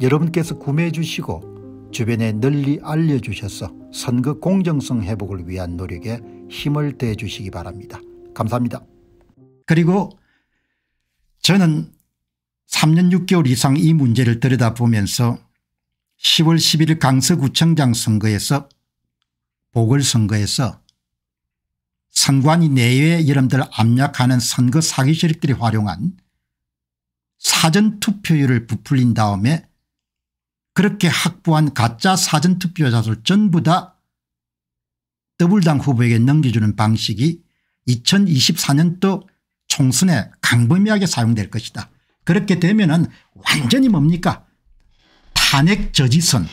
여러분께서 구매해 주시고 주변에 널리 알려주셔서 선거 공정성 회복을 위한 노력에 힘을 대해 주시기 바랍니다. 감사합니다. 그리고 저는 3년 6개월 이상 이 문제를 들여다보면서 10월 11일 강서구청장 선거에서 보궐선거에서 선관위 내외 여러분들 압력하는 선거 사기 세력들이 활용한 사전투표율을 부풀린 다음에 그렇게 확보한 가짜 사전투표자들 전부 다 더블당 후보에게 넘겨주는 방식이 2024년도 총선에 강범위하게 사용될 것이다. 그렇게 되면 은 완전히 뭡니까 탄핵 저지선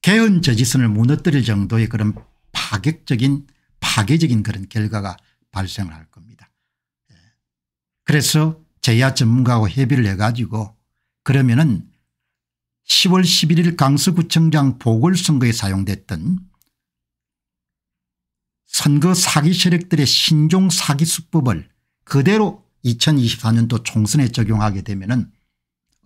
개헌 저지선을 무너뜨릴 정도의 그런 파격적인 파괴적인 그런 결과가 발생할 겁니다. 예. 그래서 제야 전문가하고 협의를 해가지고 그러면은 10월 11일 강서구청장 보궐선거에 사용됐던 선거 사기 세력들의 신종 사기 수법을 그대로 2024년도 총선에 적용하게 되면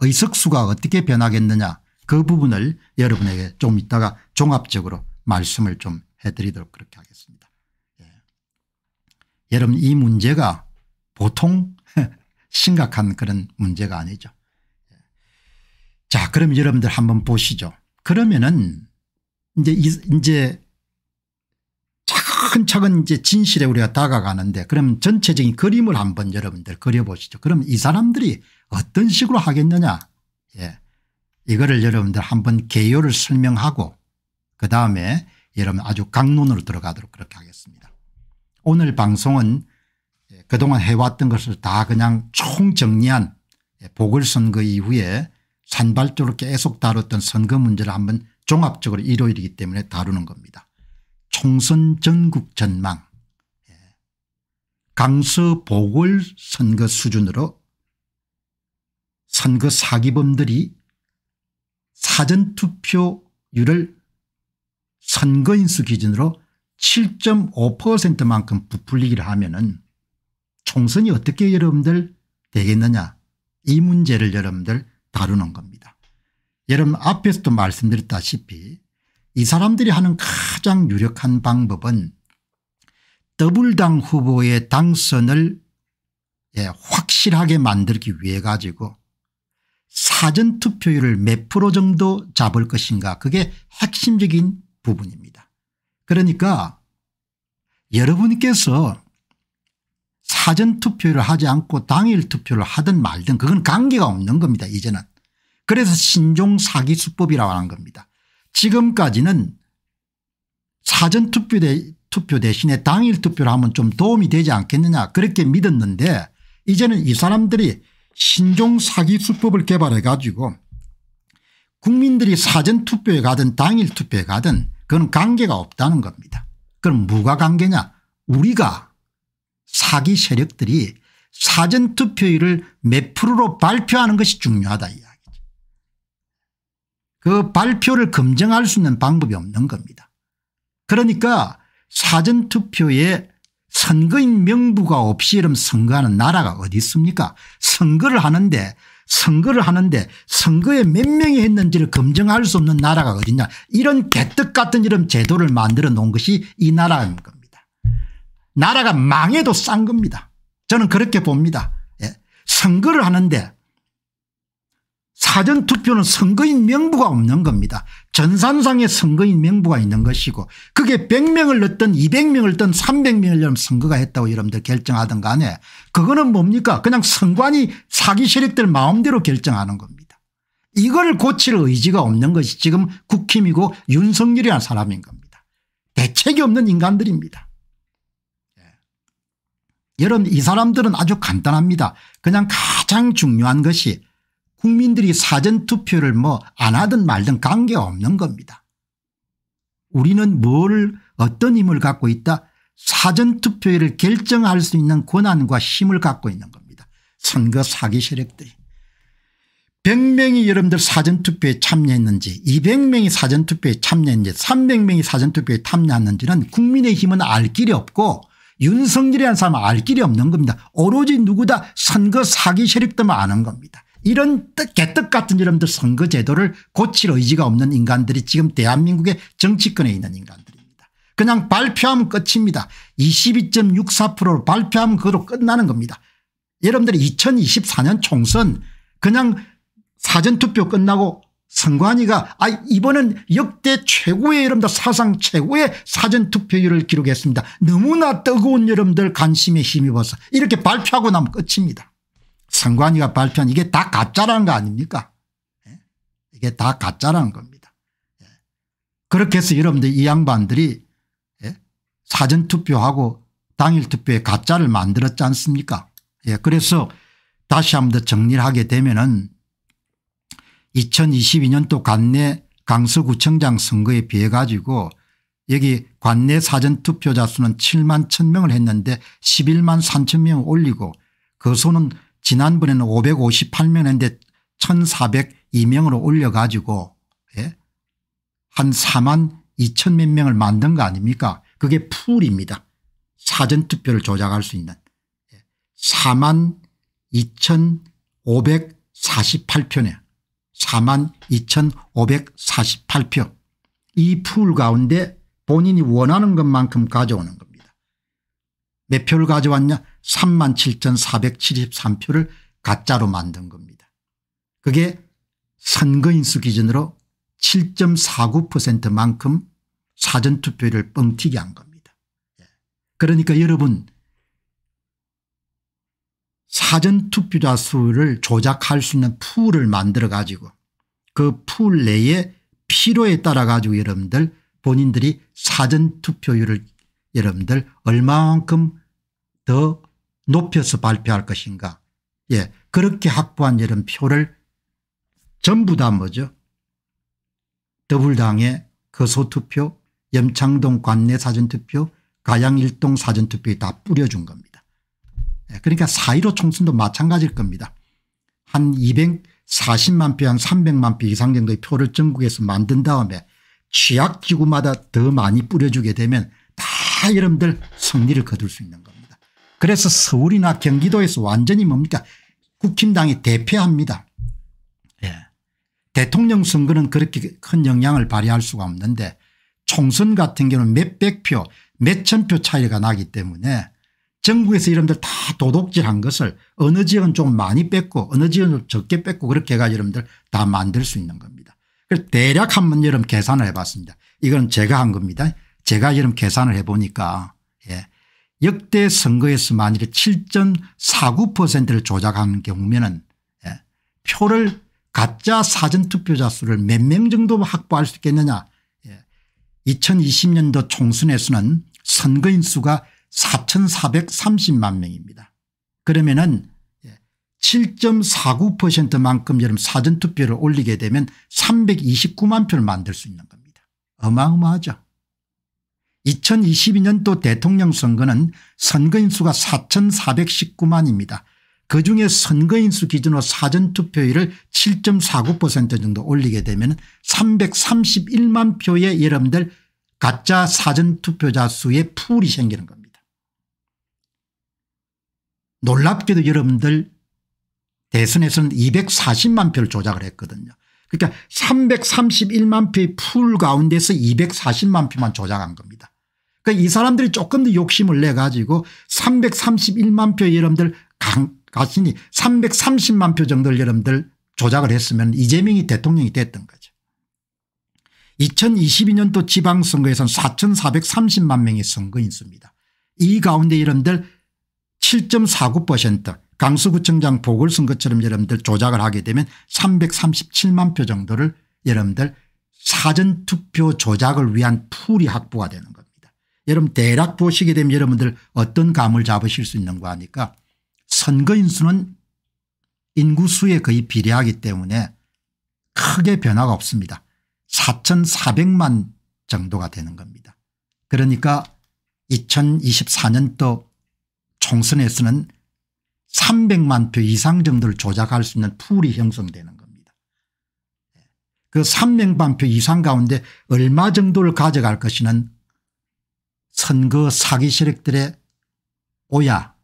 의석수가 어떻게 변하겠느냐 그 부분을 여러분에게 좀 이따가 종합적으로 말씀을 좀 해드리도록 그렇게 하겠습니다. 예. 여러분 이 문제가 보통 심각한 그런 문제가 아니죠. 자 그럼 여러분들 한번 보시죠. 그러면은 이제 이제 차근차근 이제 진실에 우리가 다가가는데 그럼 전체적인 그림을 한번 여러분들 그려보시죠. 그럼 이 사람들이 어떤 식으로 하겠느냐 예. 이거를 여러분들 한번 개요를 설명하고 그다음에 여러분 아주 강론으로 들어가도록 그렇게 하겠습니다. 오늘 방송은 예, 그동안 해왔던 것을 다 그냥 총정리한 예, 보궐선거 이후에 산발적으로 계속 다뤘던 선거 문제를 한번 종합적으로 일요일이기 때문에 다루는 겁니다. 총선 전국 전망 예. 강서 보궐선거 수준으로 선거 사기범들이 사전투표율을 선거인수 기준으로 7.5%만큼 부풀리기를 하면 은 총선이 어떻게 여러분들 되겠느냐 이 문제를 여러분들 다루는 겁니다. 여러분 앞에서도 말씀드렸다시피 이 사람들이 하는 가장 유력한 방법은 더블당 후보의 당선을 예, 확실하게 만들기 위해 가지고 사전투표율을 몇 프로 정도 잡을 것인가 그게 핵심적인 부분입니다. 그러니까 여러분께서 사전투표를 하지 않고 당일투표를 하든 말든 그건 관계가 없는 겁니다 이제는. 그래서 신종 사기 수법이라고 하는 겁니다. 지금까지는 사전투표 투표 대신에 당일투표를 하면 좀 도움이 되지 않겠느냐 그렇게 믿었는데 이제는 이 사람들이 신종 사기 수법을 개발해 가지고 국민들이 사전투표에 가든 당일투표에 가든 그건 관계가 없다는 겁니다. 그럼 무가 관계냐 우리가 사기 세력들이 사전투표율을 몇 프로로 발표하는 것이 중요하다 이야기죠. 그 발표를 검증할 수 있는 방법이 없는 겁니다. 그러니까 사전투표에 선거인 명부가 없이 이런 선거하는 나라가 어디 있습니까 선거를 하는데 선거를 하는데 선거에 몇 명이 했는지를 검증할 수 없는 나라가 어딨냐 이런 개떡 같은 이런 제도를 만들어 놓은 것이 이 나라인 니다 나라가 망해도 싼 겁니다. 저는 그렇게 봅니다. 예. 선거를 하는데 사전투표는 선거인 명부가 없는 겁니다. 전산상의 선거인 명부가 있는 것이고 그게 100명을 넣든 200명을 넣든 300명을 넣으 선거가 했다고 여러분들 결정하든 간에 그거는 뭡니까 그냥 선관위 사기 세력들 마음대로 결정하는 겁니다. 이걸 고칠 의지가 없는 것이 지금 국힘이고 윤석열이라는 사람인 겁니다. 대책이 없는 인간들입니다. 여러분 이 사람들은 아주 간단합니다. 그냥 가장 중요한 것이 국민들이 사전투표를 뭐 안 하든 말든 관계없는 겁니다. 우리는 뭘 어떤 힘을 갖고 있다 사전투표를 결정할 수 있는 권한과 힘을 갖고 있는 겁니다. 선거 사기 세력들이. 100명이 여러분들 사전투표에 참여했는지 200명이 사전투표에 참여했는지 300명이 사전투표에 참여했는지는 국민의힘은 알 길이 없고 윤석열이라는 사람은 알 길이 없는 겁니다. 오로지 누구다 선거 사기 세력들만 아는 겁니다. 이런 개떡 같은 이름들 선거 제도를 고칠 의지가 없는 인간들이 지금 대한민국의 정치권에 있는 인간들입니다. 그냥 발표하면 끝입니다. 22.64%로 발표하면 그로 끝나는 겁니다. 여러분들이 2024년 총선 그냥 사전투표 끝나고 선관위가 아 이번은 역대 최고의 여러분들 사상 최고의 사전투표율을 기록했습니다. 너무나 뜨거운 여러분들 관심에 힘입어서 이렇게 발표하고 나면 끝입니다. 선관위가 발표한 이게 다 가짜라는 거 아닙니까 예? 이게 다 가짜라는 겁니다. 예. 그렇게 해서 여러분들 이 양반들이 예? 사전투표하고 당일투표에 가짜를 만들었지 않습니까 그래서 다시 한 번 더 정리를 하게 되면은 2022년도 관내 강서구청장 선거에 비해 가지고 여기 관내 사전투표자 수는 7만 1 0 0 0 명을 했는데 11만 3 0 0 0 명을 올리고 그 수는 지난번에는 5 5 8명했는데 1,402명으로 올려가지고 예? 한 4만 2천 몇 명을 만든 거 아닙니까 그게 풀입니다. 사전투표를 조작할 수 있는 4만 예. 2,548표네요. 4만 2548표 이 풀 가운데 본인이 원하는 것만큼 가져오는 겁니다. 몇 표를 가져왔냐 3만 7473표를 가짜로 만든 겁니다. 그게 선거인수 기준으로 7.49%만큼 사전투표를 뻥튀기 한 겁니다. 예. 그러니까 여러분 사전투표자 수를 조작할 수 있는 풀을 만들어 가지고 그 풀 내에 필요에 따라 가지고 여러분들 본인들이 사전투표율을 여러분들 얼마만큼 더 높여서 발표할 것인가 예 그렇게 확보한 여러 표를 전부 다 뭐죠 더불당의 거소투표 그 염창동 관내 사전투표 가양일동 사전투표에 다 뿌려준 겁니다. 예, 그러니까 4.15 총선도 마찬가지일 겁니다. 한 240만 표 한 300만 표 이상 정도의 표를 전국에서 만든 다음에 취약지구마다 더 많이 뿌려주게 되면 다 여러분들 승리를 거둘 수 있는 겁니다. 그래서 서울이나 경기도에서 완전히 뭡니까 국힘당이 대패합니다. 예. 대통령 선거는 그렇게 큰 영향을 발휘할 수가 없는데 총선 같은 경우는 몇백 표 몇천 표 차이가 나기 때문에 전국에서 여러분들 다 도둑질한 것을 어느 지역은 좀 많이 뺐고 어느 지역은 좀 적게 뺐고 그렇게 해가지고 여러분들 다 만들 수 있는 겁니다. 그래서 대략 한번 여러분 계산을 해봤습니다. 이건 제가 한 겁니다. 제가 여러분 계산을 해보니까 예. 역대 선거에서 만일에 7.49%를 조작하는 경우면은 예. 표를 가짜 사전투표자 수를 몇 명 정도 확보할 수 있겠느냐 예. 2020년도 총선에서는 선거인 수가 4,430만 명입니다. 그러면은 7.49%만큼 예, 여름 사전투표를 올리게 되면 329만 표를 만들 수 있는 겁니다. 어마어마하죠. 2022년도 대통령 선거는 선거인 수가 4,419만입니다. 그중에 선거인 수 기준으로 사전투표율을 7.49% 정도 올리게 되면 331만 표의 여러분들 가짜 사전투표자 수의 풀이 생기는 겁니다. 놀랍게도 여러분들 대선에서는 240만 표를 조작을 했거든요. 그러니까 331만 표의 풀 가운데서 240만 표만 조작한 겁니다. 그러니까 이 사람들이 조금 더 욕심을 내 가지고 331만 표 여러분들 강, 가신이 330만 표 정도를 여러분들 조작을 했으면 이재명이 대통령이 됐던 거죠. 2022년도 지방선거에선 4,430만 명의 선거인수입니다. 이 가운데 여러분들 7.49% 강서구청장 보궐선거처럼 여러분들 조작을 하게 되면 337만 표 정도를 여러분들 사전투표 조작을 위한 풀이 확보가 되는 겁니다. 여러분 대략 보시게 되면 여러분들 어떤 감을 잡으실 수있는거아니까 선거인수는 인구수에 거의 비례하기 때문에 크게 변화가 없습니다. 4,400만 정도가 되는 겁니다. 그러니까 2024년도 총선에서는 300만 표 이상 정도를 조작할 수 있는 풀이 형성되는 겁니다. 그 300만 표 이상 가운데 얼마 정도를 가져갈 것이는 냐 선거 사기 세력들의 오야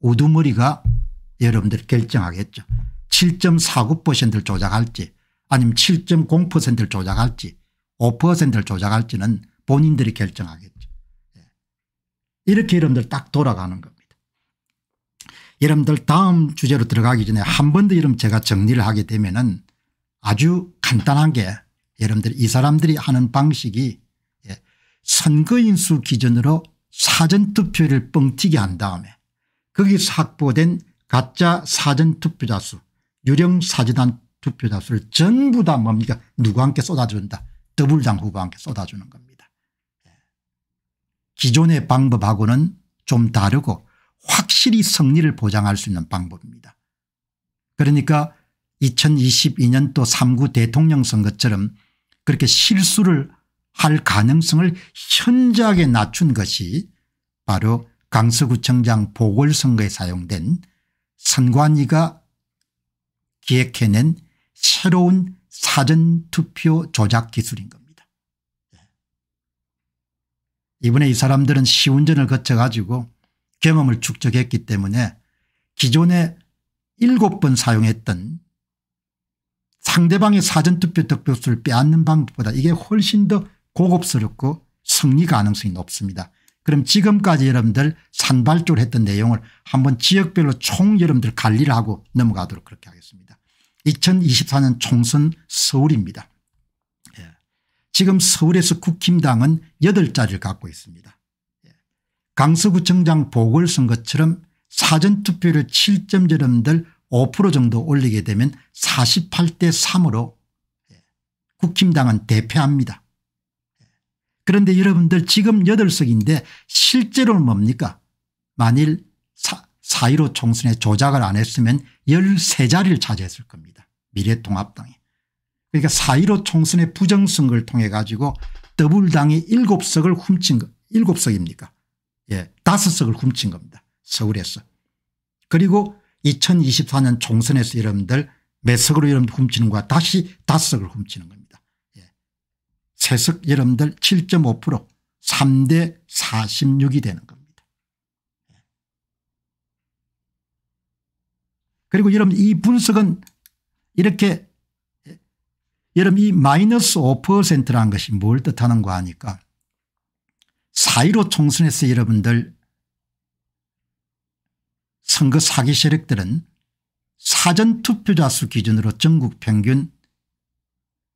우두머리가 여러분들 결정하겠죠. 7.49%를 조작할지 아니면 7.0%를 조작할지 5%를 조작할지는 본인들이 결정하겠죠. 예. 이렇게 여러분들 딱 돌아가는 겁니다. 여러분들 다음 주제로 들어가기 전에 한 번 더 이름 제가 정리를 하게 되면은 아주 간단한 게 여러분들 이 사람들이 하는 방식이 예, 선거인수 기준으로 사전투표를 뻥튀기 한 다음에 거기서 확보된 가짜 사전투표자 수 유령 사전단 투표자 수를 전부 다 뭡니까 누구 함께 쏟아준다 더블당 후보 함께 쏟아주는 겁니다. 예. 기존의 방법하고는 좀 다르고 확실히 승리를 보장할 수 있는 방법입니다. 그러니까 2022년도 3구 대통령 선거처럼 그렇게 실수를 할 가능성을 현저하게 낮춘 것이 바로 강서구청장 보궐선거에 사용된 선관위가 기획해낸 새로운 사전투표 조작 기술인 겁니다. 예. 이번에 이 사람들은 시운전을 거쳐가지고 경험을 축적했기 때문에 기존에 7번 사용했던 상대방의 사전투표 득표수를 빼앗는 방법보다 이게 훨씬 더 고급스럽고 승리 가능성이 높습니다. 그럼 지금까지 여러분들 산발적으 했던 내용을 한번 지역별로 총 여러분들 관리를 하고 넘어가도록 그렇게 하겠습니다. 2024년 총선 서울입니다. 예. 지금 서울에서 국힘당은 8자리를 갖고 있습니다. 강서구청장 보궐선거처럼 사전투표를 7점제럼들 5% 정도 올리게 되면 48대 3으로 국힘당은 대패합니다. 그런데 여러분들 지금 8석인데 실제로는 뭡니까 만일 4.15 4 총선에 조작을 안 했으면 13자리를 차지했을 겁니다. 미래통합당이. 그러니까 4.15 총선의 부정선거를 통해 가지고 더블당이 7석을 훔친 거 7석입니까 예, 다섯 석을 훔친 겁니다. 서울에서. 그리고 2024년 총선에서 여러분들 몇 석으로 여러분 훔치는 거와 다시 다섯 석을 훔치는 겁니다. 예. 세석 여러분들 7.5% 3대 46이 되는 겁니다. 예. 그리고 여러분 이 분석은 이렇게 예, 여러분 이 마이너스 5%라는 것이 뭘 뜻하는가 하니까 4.15 총선에서 여러분들 선거 사기 세력들은 사전투표자 수 기준으로 전국 평균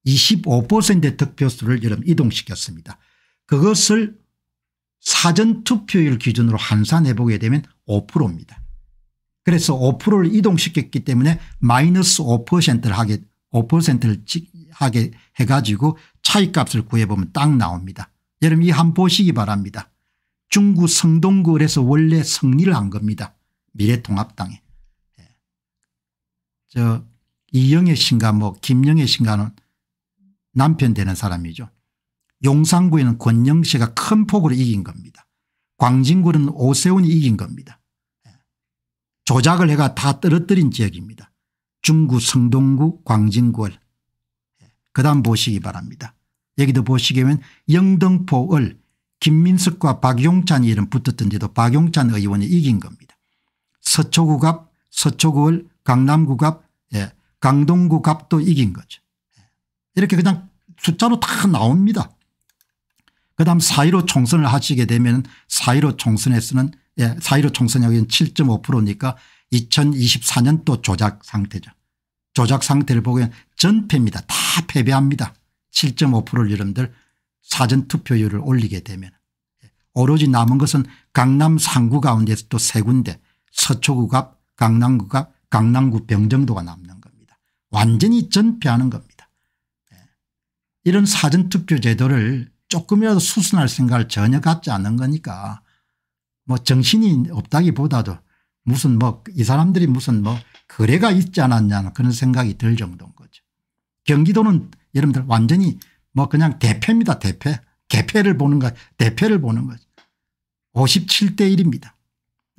25%의 득표수를 여러분 이동시켰습니다. 그것을 사전투표율 기준으로 환산해 보게 되면 5%입니다. 그래서 5%를 이동시켰기 때문에 마이너스 5%를 하게 5%를 하게 해가지고 차이값을 구해보면 딱 나옵니다. 여러분 이한 보시기 바랍니다. 중구 성동구에서 원래 승리를 한 겁니다. 미래통합당에. 예. 저 이영애 씨인가 뭐 김영애 씨인가는 남편 되는 사람이죠. 용산구에는 권영 씨가 큰 폭으로 이긴 겁니다. 광진구는 오세훈이 이긴 겁니다. 예. 조작을 해가 다 떨어뜨린 지역입니다. 중구 성동구 광진구 예. 그다음 보시기 바랍니다. 여기도 보시게 되면 영등포을 김민석과 박용찬이 름 붙었던데도 박용찬 의원이 이긴 겁니다. 서초구 갑, 서초구을, 강남구 갑, 예, 강동구 갑도 이긴 거죠. 예. 이렇게 그냥 숫자로 다 나옵니다. 그 다음 4.15 총선을 하시게 되면 4.15 총선에서는 예, 4.15총선 여기는 7.5%니까 2024년도 조작 상태죠. 조작 상태를 보면 전패입니다. 다 패배합니다. 7.5%를 여러분들 사전투표율을 올리게 되면 예, 오로지 남은 것은 강남 3구 가운데서 또 세 군데 서초구 앞 강남구 앞 강남구 병정도가 남는 겁니다. 완전히 전폐하는 겁니다. 예, 이런 사전투표 제도를 조금이라도 수순할 생각을 전혀 갖지 않는 거니까 뭐 정신이 없다기보다도 무슨 뭐 이 사람들이 무슨 뭐 거래가 있지 않았냐는 그런 생각이 들 정도인 거죠. 경기도는 여러분들 완전히 뭐 그냥 대패입니다. 대패. 개패를 보는 거 대패를 보는 거죠. 57대 1입니다.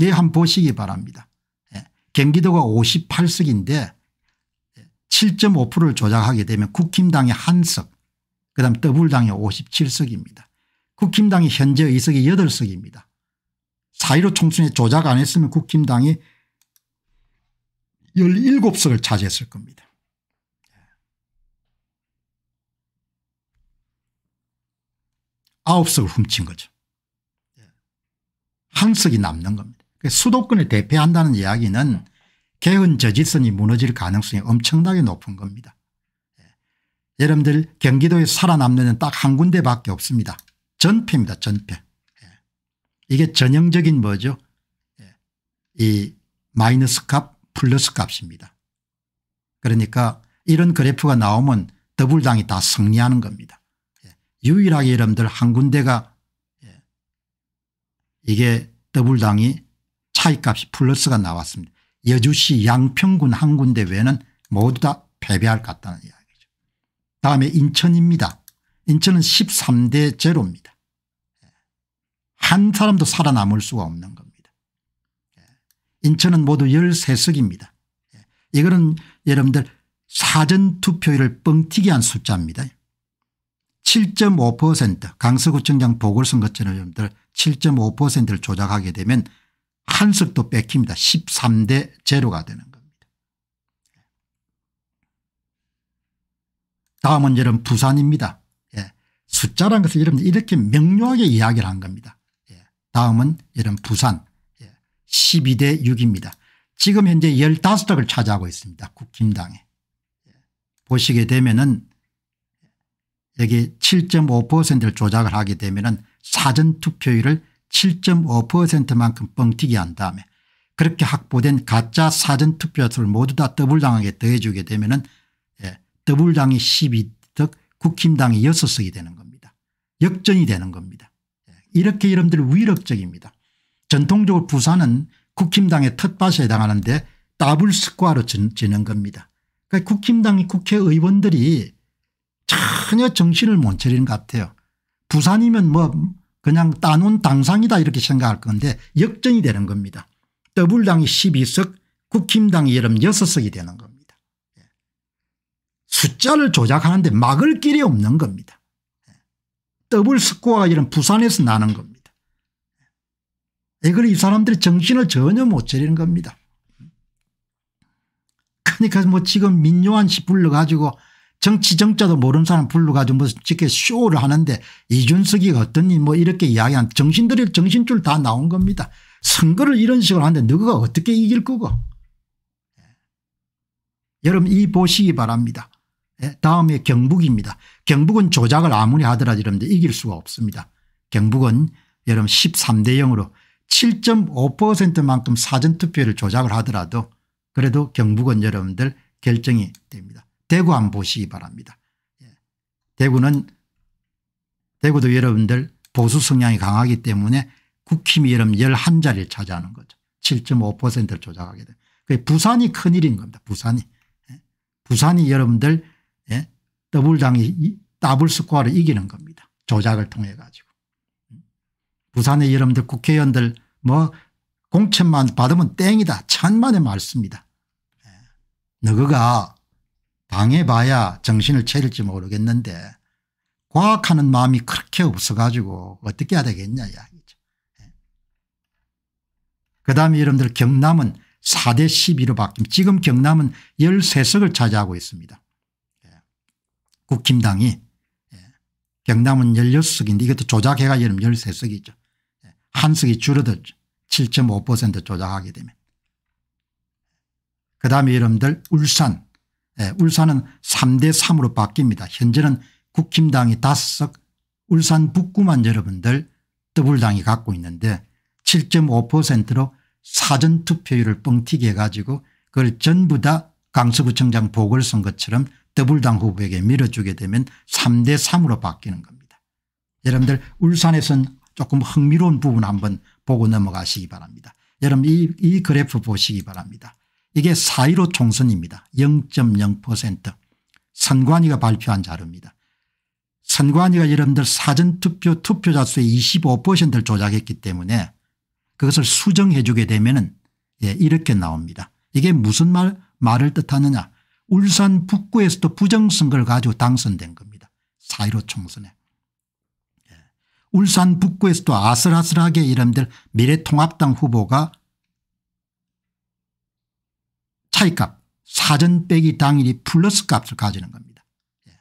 예, 한번 보시기 바랍니다. 예. 경기도가 58석인데 7.5%를 조작하게 되면 국힘당이 한석 그다음 더불당이 57석입니다. 국힘당이 현재 의석이 8석입니다. 4.15 총선에 조작 안 했으면 국힘당이 17석을 차지했을 겁니다. 아홉 석을 훔친 거죠. 예. 한 석이 남는 겁니다. 그러니까 수도권을 대패한다는 이야기는 개헌 저지선이 무너질 가능성이 엄청나게 높은 겁니다. 예. 여러분들 경기도에 살아남는 딱 한 군데밖에 없습니다. 전패입니다. 전패. 예. 이게 전형적인 뭐죠 이 마이너스 값 플러스 값입니다. 그러니까 이런 그래프가 나오면 더블당이다 승리하는 겁니다. 유일하게 여러분들 한 군데가 예, 이게 더블당이 차이값이 플러스가 나왔습니다. 여주시 양평군 한 군데 외에는 모두 다 패배할 것 같다는 이야기죠. 다음에 인천입니다. 인천은 13대 제로입니다. 예, 한 사람도 살아남을 수가 없는 겁니다. 예, 인천은 모두 13석입니다. 이거는 여러분들 사전투표율을 뻥튀기한 숫자입니다. 7.5% 강서구청장 보궐선거전여러분들 7.5%를 조작하게 되면 한석도 뺏깁니다. 13대 제로가 되는 겁니다. 다음 문제는 부산입니다. 예. 숫자란 것을 여러분 이렇게 명료하게 이야기를 한 겁니다. 예. 다음은 여러분 부산 예. 12대 6입니다. 지금 현재 15석을 차지하고 있습니다. 국힘당에. 예. 보시게 되면은 여기 7.5%를 조작을 하게 되면 사전투표율을 7.5%만큼 뻥튀기 한 다음에 그렇게 확보된 가짜 사전투표수를 모두 다 더블당하게 더해주게 되면 은 예, 더블당이 12석 국힘당이 6석이 되는 겁니다. 역전이 되는 겁니다. 예, 이렇게 여러분들 위력적입니다. 전통적으로 부산은 국힘당의 텃밭에 해당하는데 더블 스코로 지는 겁니다. 그러니까 국힘당이 국회의원들이 전혀 정신을 못 차리는 것 같아요. 부산이면 뭐 그냥 따놓은 당상이다 이렇게 생각할 건데 역전이 되는 겁니다. 더블당이 12석 국힘당이 여름 6석이 되는 겁니다. 예. 숫자를 조작하는데 막을 길이 없는 겁니다. 예. 더블 스코어가 이런 부산에서 나는 겁니다. 그걸 예. 이 사람들이 정신을 전혀 못 차리는 겁니다. 그러니까 뭐 지금 민요한 씨 불러가지고 정치 정자도 모르는 사람 불러가지고 무슨 뭐 이렇게 쇼를 하는데 이준석이 어떤니뭐 이렇게 이야기한 정신들이 정신줄 다 나온 겁니다. 선거를 이런 식으로 하는데 누가 어떻게 이길 거고. 예. 여러분 이 보시기 바랍니다. 예. 다음에 경북입니다. 경북은 조작을 아무리 하더라도 이러분들 이길 수가 없습니다. 경북은 여러분 13대 0으로 7.5%만큼 사전투표를 조작을 하더라도 그래도 경북은 여러분들 결정이 됩니다. 대구 안 보시기 바랍니다. 예. 대구는 대구도 여러분들 보수 성향이 강하기 때문에 국힘이 여러분 11자리를 차지하는 거죠. 7.5%를 조작하게 됩니 부산이 큰일인 겁니다. 부산이. 예. 부산이 여러분들 예. 더블당이 더블 스코어를 이기는 겁니다. 조작을 통해 가지고. 부산의 여러분들 국회의원들 뭐 공천만 받으면 땡이다. 천만의 말씀입니다. 너그가 당해봐야 정신을 차릴지 모르겠는데 과학하는 마음이 그렇게 없어가지고 어떻게 해야 되겠냐 이야기죠. 예. 그 다음에 여러분들 경남은 4대 12로 바뀝니 지금 경남은 13석을 차지하고 있습니다. 예. 국힘당이 예. 경남은 16석인데 이것도 조작해가 여름 13석이죠. 한 석이 줄어들죠. 7.5% 조작하게 되면. 그 다음에 여러분들 울산 예, 울산은 3대 3으로 바뀝니다. 현재는 국힘당이 5석 울산 북구만 여러분들 더불당이 갖고 있는데 7.5%로 사전투표율을 뻥튀기 해가지고 그걸 전부 다 강서구청장 보궐선거처럼 더불당 후보에게 밀어주게 되면 3대 3으로 바뀌는 겁니다. 여러분들 울산에선 조금 흥미로운 부분 한번 보고 넘어가시기 바랍니다. 여러분 이, 이 그래프 보시기 바랍니다. 이게 4.15 총선입니다. 0.0% 선관위가 발표한 자료입니다. 선관위가 여러분들 사전투표 투표자 수의 25%를 조작했기 때문에 그것을 수정해 주게 되면 예, 이렇게 나옵니다. 이게 무슨 말 말을 뜻하느냐 울산 북구에서도 부정선거를 가지고 당선된 겁니다. 4.15 총선에. 예. 울산 북구에서도 아슬아슬하게 이름들 미래통합당 후보가 차이값 사전 빼기 당일이 플러스 값을 가지는 겁니다. 예.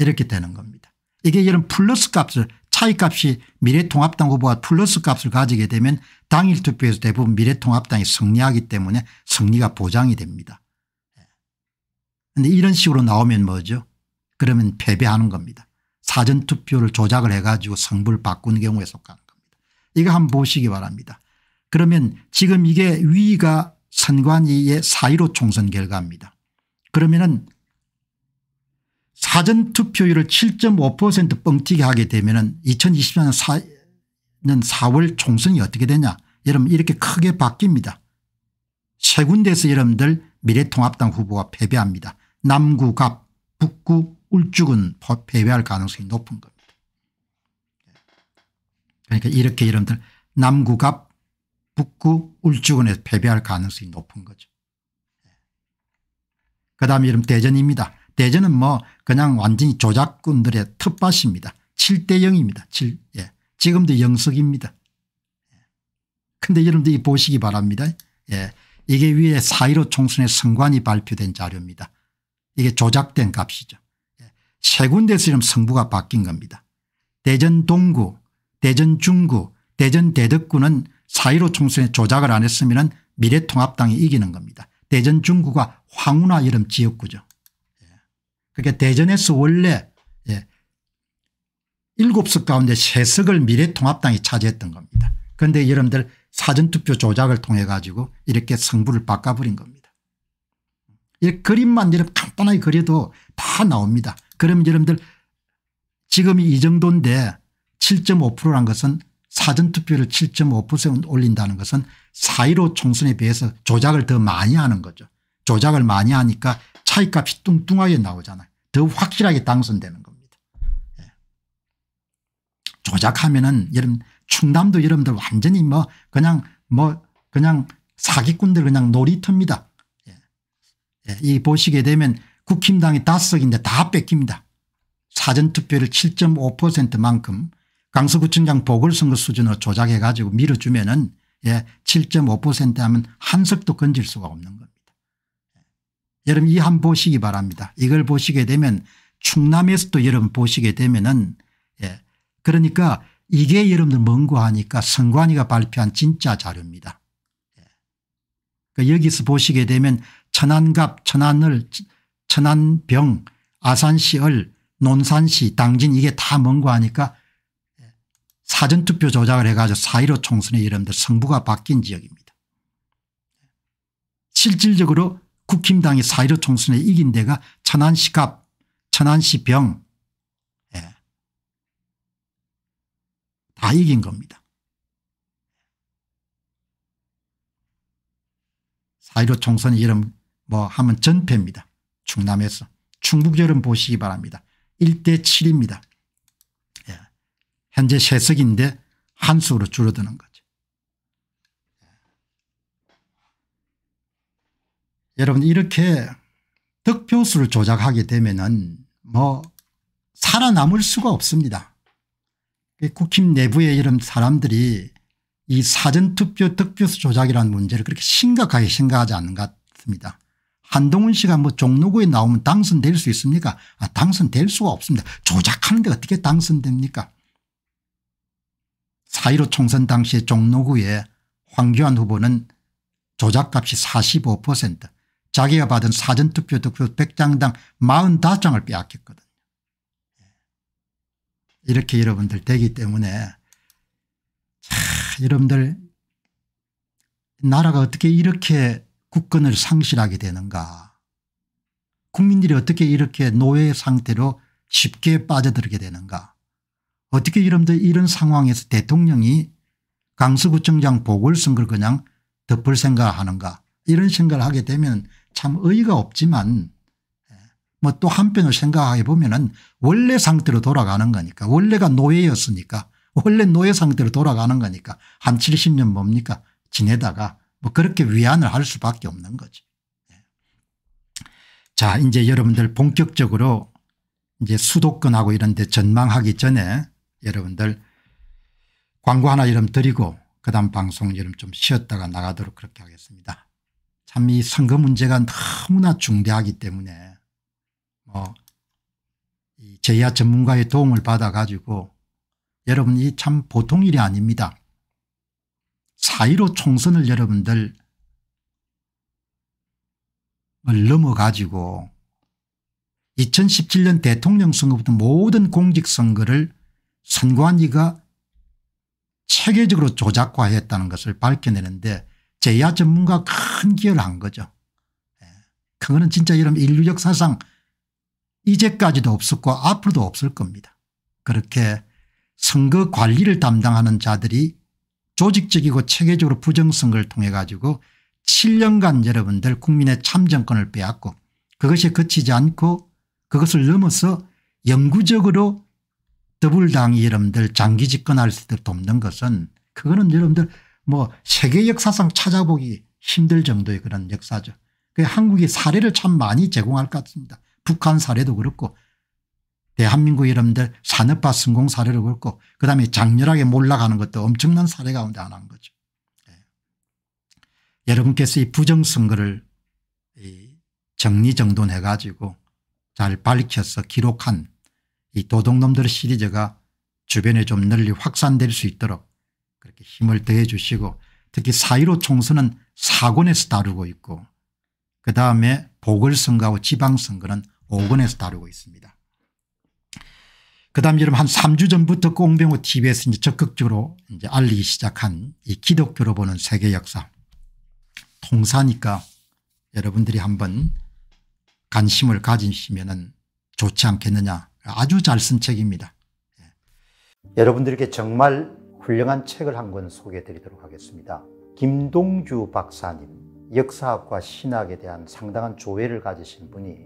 이렇게 되는 겁니다. 이게 이런 플러스 값을 차이값이 미래통합당 후보가 플러스 값을 가지게 되면 당일 투표에서 대부분 미래통합당이 승리하기 때문에 승리가 보장이 됩니다. 그런데 예. 이런 식으로 나오면 뭐죠 그러면 패배하는 겁니다. 사전투표를 조작을 해가지고 성불 바꾸는 경우에 속하는 겁니다. 이거 한번 보시기 바랍니다. 그러면 지금 이게 위가 선관위의 사1 5 총선 결과입니다. 그러면은 사전투표율을 7.5% 뻥튀기 하게 되면 은 2024년 4, 월 총선이 어떻게 되냐 여러분 이렇게 크게 바뀝니다. 세 군데에서 여러분들 미래통합당 후보가 패배합니다. 남구갑 북구 울주군 패배할 가능성이 높은 겁니다. 그러니까 이렇게 여러분들 남구갑 북구 울주군에서 패배할 가능성이 높은 거죠. 예. 그 다음에 이름 대전입니다. 대전은 뭐 그냥 완전히 조작군들의 텃밭입니다. 7대 0입니다. 7, 예. 지금도 영석입니다. 예. 근데 여러분들이 보시기 바랍니다. 예. 이게 위에 4.15 총선의 선관이 발표된 자료입니다. 이게 조작된 값이죠. 예. 세 군데에서 이금승부가 바뀐 겁니다. 대전 동구, 대전 중구, 대전 대덕구는 4.15 총선에 조작을 안 했으면 미래통합당이 이기는 겁니다. 대전 중구가 황운하 여름 지역구죠. 예. 그게 대전에서 원래 예, 7석 가운데 3석을 미래통합당이 차지했던 겁니다. 그런데 여러분들 사전투표 조작을 통해 가지고 이렇게 성부를 바꿔버린 겁니다. 이 그림만 여러분 간단하게 그려도 다 나옵니다. 그러면 여러분들 지금 이 정도인데 7.5%란 것은 사전투표를 7.5% 올린다는 것은 4.15 총선에 비해서 조작을 더 많이 하는 거죠. 조작을 많이 하니까 차이값이 뚱뚱하게 나오잖아요. 더 확실하게 당선되는 겁니다. 예. 조작하면 은 여러분 충남도 여러분들 완전히 뭐 그냥 뭐 그냥 사기꾼들 그냥 놀이터입니다. 예. 예. 이 보시게 되면 국힘당이 다섯 석인데 다 뺏깁니다. 사전투표를 7.5%만큼 강서구청장 보궐선거 수준으로 조작해 가지고 밀어주면 은 예, 7.5% 하면 한 석도 건질 수가 없는 겁니다. 예. 여러분 이 한 보시기 바랍니다. 이걸 보시게 되면 충남에서도 여러분 보시게 되면 은 예, 그러니까 이게 여러분들 멍구하니까 선관위가 발표한 진짜 자료입니다. 예. 그러니까 여기서 보시게 되면 천안갑 천안을 천안병 아산시을 논산시 당진 이게 다 멍구하니까 사전투표 조작을 해가지고 4.15 총선에 여러분들 성부가 바뀐 지역입니다. 실질적으로 국힘당이 4.15 총선에 이긴 데가 천안시 갑, 천안시 병, 예. 다 이긴 겁니다. 4.15 총선 이름 뭐 하면 전패입니다. 충남에서. 충북 여름 보시기 바랍니다. 1대 7입니다. 예. 현재 세석인데 한 수로 줄어드는 거죠. 예. 여러분 이렇게 득표수를 조작하게 되면은 뭐 살아남을 수가 없습니다. 그 국힘 내부에 이런 사람들이 이 사전투표 득표수 조작이라는 문제를 그렇게 심각하게 생각하지 않는 것 같습니다. 한동훈 씨가 뭐 종로구에 나오면 당선될 수 있습니까? 아, 당선될 수가 없습니다. 조작하는데 어떻게 당선됩니까? 4.15 총선 당시에 종로구에 황교안 후보는 조작값이 45% 자기가 받은 사전투표 득표 100장당 45장을 빼앗겼거든요. 예. 이렇게 여러분들 되기 때문에 자, 여러분들 나라가 어떻게 이렇게 국권을 상실하게 되는가 국민들이 어떻게 이렇게 노예 상태로 쉽게 빠져들게 되는가 어떻게 여러분들 이런 상황에서 대통령이 강서구청장 보궐선거를 그냥 덮을 생각하는가 이런 생각을 하게 되면 참 의의가 없지만 예, 뭐또 한편으로 생각해 보면 은 원래 상태로 돌아가는 거니까 원래가 노예였으니까 원래 노예 상태로 돌아가는 거니까 한 70년 뭡니까 지내다가 뭐 그렇게 위안을 할 수밖에 없는 거지자 예. 이제 여러분들 본격적으로 이제 수도권하고 이런 데 전망하기 전에 여러분들 광고 하나 이름 드리고 그다음 방송 이름 좀 쉬었다가 나가도록 그렇게 하겠습니다. 참 이 선거 문제가 너무나 중대하기 때문에 뭐 제야 전문가의 도움을 받아가지고 여러분 이 참 보통 일이 아닙니다. 사1로 총선을 여러분들 넘어가지고 2017년 대통령 선거부터 모든 공직선거를 선관위가 체계적으로 조작화했다는 것을 밝혀내는데 제야 전문가 큰 기여를 한 거죠. 예. 그거는 진짜 이런 인류 역사상 이제까지도 없었고 앞으로도 없을 겁니다. 그렇게 선거 관리를 담당하는 자들이 조직적이고 체계적으로 부정선거를 통해 가지고 7년간 여러분들 국민의 참정권을 빼앗고 그것이 그치지 않고 그것을 넘어서 영구적으로 더블당이 여러분들 장기 집권할 수 있도록 돕는 것은 그거는 여러분들 뭐 세계 역사상 찾아보기 힘들 정도의 그런 역사죠. 그 한국이 사례를 참 많이 제공할 것 같습니다. 북한 사례도 그렇고 대한민국 여러분들 산업화 성공 사례도 그렇고 그다음에 장렬하게 몰락하는 것도 엄청난 사례 가운데 하나인 거죠. 네. 여러분께서 이 부정선거를 정리정돈해 가지고 잘 밝혀서 기록한 이 도둑놈들 시리즈가 주변에 좀 널리 확산될 수 있도록 그렇게 힘을 더해 주시고 특히 사1로 총선은 사권에서 다루고 있고 그다음에 보궐선거와 지방선거는 5권에서 다루고 있습니다. 그다음 여러분 한 3주 전부터 꽁병호 tv에서 이제 적극적으로 이제 알리기 시작한 이 기독교로 보는 세계 역사 통사니까 여러분들이 한번 관심을 가지시면 좋지 않겠느냐 아주 잘 쓴 책입니다. 예. 여러분들께 정말 훌륭한 책을 한 권 소개해 드리도록 하겠습니다. 김동주 박사님, 역사학과 신학에 대한 상당한 조회를 가지신 분이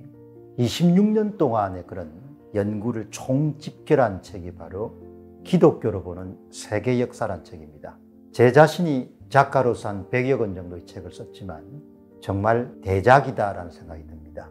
26년 동안의 그런 연구를 총집결한 책이 바로 기독교로 보는 세계 역사란 책입니다. 제 자신이 작가로서 한 100여 권 정도의 책을 썼지만 정말 대작이다라는 생각이 듭니다.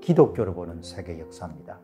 기독교를 보는 세계 역사입니다.